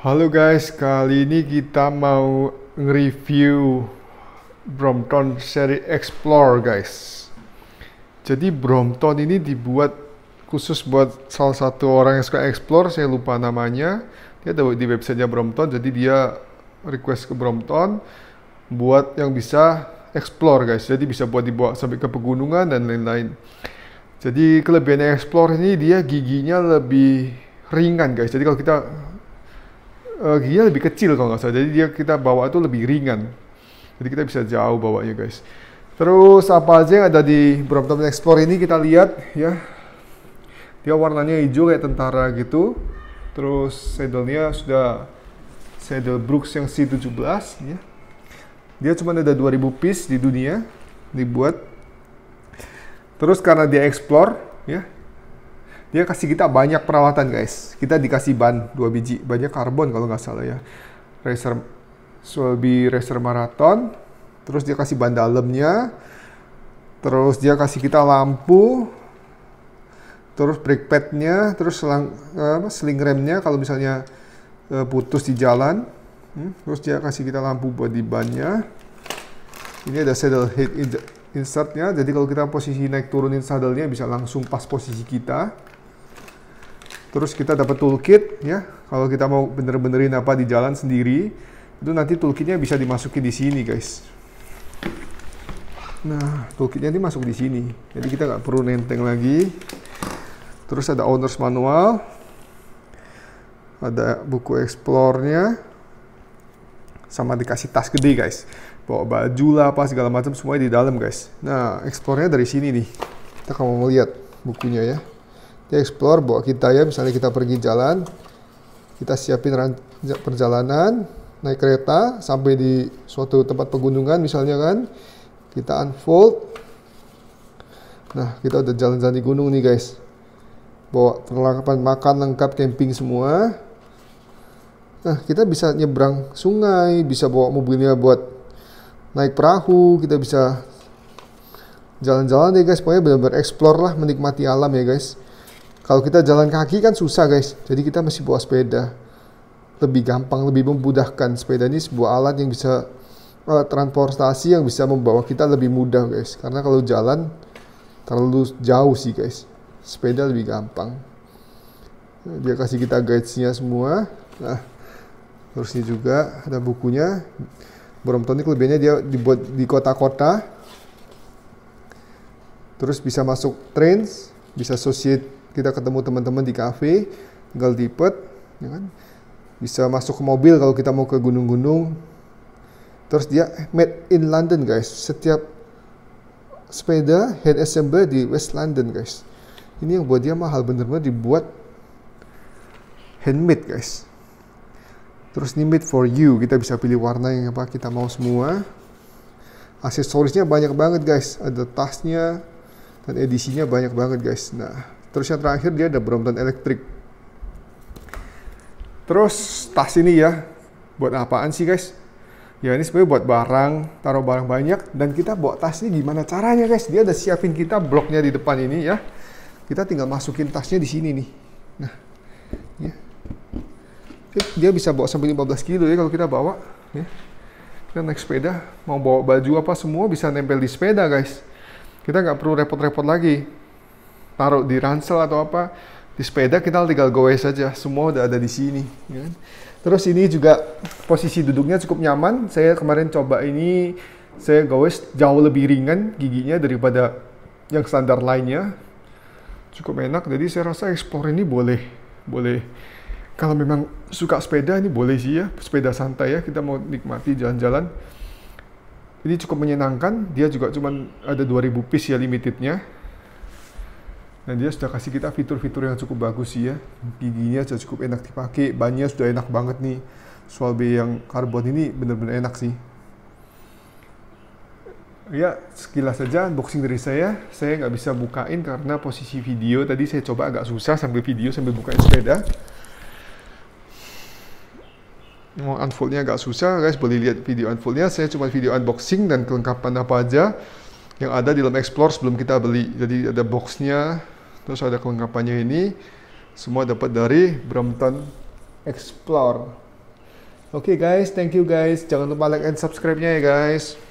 Halo guys, kali ini kita mau nge-review Brompton seri Explore guys. Jadi Brompton ini dibuat khusus buat salah satu orang yang suka explore, saya lupa namanya. Dia ada di websitenya Brompton, jadi dia request ke Brompton buat yang bisa explore guys. Jadi bisa buat dibawa sampai ke pegunungan dan lain-lain. Jadi kelebihannya explore ini dia giginya lebih ringan guys. Jadi kalau kita uh, eh, giginya lebih kecil kalau nggak salah. Jadi dia kita bawa itu lebih ringan. Jadi kita bisa jauh bawanya guys. Terus apa aja yang ada di Brompton Explore ini kita lihat ya. Dia warnanya hijau kayak tentara gitu. Terus saddlenya sudah saddle Brooks yang C17 ya. Dia cuma ada 2000 piece di dunia dibuat. Terus karena dia explore ya, dia kasih kita banyak peralatan guys. Kita dikasih ban dua biji, banyak karbon kalau nggak salah ya. Racer Swaby Racer Marathon, terus dia kasih ban dalamnya, terus dia kasih kita lampu, terus brake padnya, terus selang, uh, sling remnya kalau misalnya uh, putus di jalan, hmm, terus dia kasih kita lampu buat di bannya. Ini ada saddle head insertnya, jadi kalau kita posisi naik turunin saddlenya bisa langsung pas posisi kita. Terus kita dapat toolkit ya. Kalau kita mau bener-benerin apa di jalan sendiri, itu nanti toolkitnya bisa dimasuki di sini guys. Nah, toolkitnya ini masuk di sini. Jadi kita nggak perlu nenteng lagi. Terus ada owner's manual. Ada buku explore-nya. Sama dikasih tas gede, guys. Bawa baju lah, apa segala macam semuanya di dalam, guys. Nah, explore-nya dari sini nih. Kita kalau mau lihat bukunya ya dia explore bawa kita ya misalnya kita pergi jalan kita siapin perjalanan naik kereta sampai di suatu tempat pegunungan misalnya kan kita unfold nah kita udah jalan-jalan di gunung nih guys bawa perlengkapan makan lengkap camping semua nah kita bisa nyebrang sungai bisa bawa mobilnya buat naik perahu kita bisa jalan-jalan deh guys pokoknya benar-benar explore lah menikmati alam ya guys kalau kita jalan kaki kan susah guys, jadi kita masih bawa sepeda. Lebih gampang, lebih memudahkan. Sepeda ini sebuah alat yang bisa alat eh, transportasi yang bisa membawa kita lebih mudah guys. Karena kalau jalan terlalu jauh sih guys. Sepeda lebih gampang. Dia kasih kita guide-nya semua. Nah, ini juga ada bukunya. Brompton ini kelebihannya dia dibuat di kota-kota. Terus bisa masuk trains, bisa associate kita ketemu teman-teman di kafe tinggal di ya kan bisa masuk ke mobil kalau kita mau ke gunung-gunung terus dia made in London guys setiap sepeda head assembly di West London guys ini yang buat dia mahal bener-bener dibuat handmade guys terus ini made for you kita bisa pilih warna yang apa kita mau semua aksesorisnya banyak banget guys ada tasnya dan edisinya banyak banget guys nah Terus yang terakhir dia ada Brompton Electric. Terus tas ini ya, buat apaan sih guys? Ya ini sebenarnya buat barang, taruh barang banyak dan kita bawa tas ini gimana caranya guys? Dia ada siapin kita bloknya di depan ini ya. Kita tinggal masukin tasnya di sini nih. Nah, ya. Dia bisa bawa sampai 15 kilo ya kalau kita bawa. Ya. Kita naik sepeda, mau bawa baju apa semua bisa nempel di sepeda guys. Kita nggak perlu repot-repot lagi taruh di ransel atau apa di sepeda kita tinggal goes saja semua udah ada di sini ya. terus ini juga posisi duduknya cukup nyaman saya kemarin coba ini saya goes jauh lebih ringan giginya daripada yang standar lainnya cukup enak jadi saya rasa explore ini boleh boleh kalau memang suka sepeda ini boleh sih ya sepeda santai ya kita mau nikmati jalan-jalan ini cukup menyenangkan dia juga cuman ada 2000 piece ya limitednya Nah dia sudah kasih kita fitur-fitur yang cukup bagus sih ya. Giginya sudah cukup enak dipakai, bannya sudah enak banget nih. soalnya yang karbon ini benar-benar enak sih. Ya, sekilas saja unboxing dari saya. Saya nggak bisa bukain karena posisi video. Tadi saya coba agak susah sambil video, sambil bukain sepeda. Mau unfoldnya agak susah, guys. Boleh lihat video unfoldnya. Saya cuma video unboxing dan kelengkapan apa aja yang ada di dalam Explore sebelum kita beli. Jadi ada boxnya, Terus ada kelengkapannya ini, semua dapat dari Brompton Explore. Oke okay guys, thank you guys. Jangan lupa like and subscribe-nya ya guys.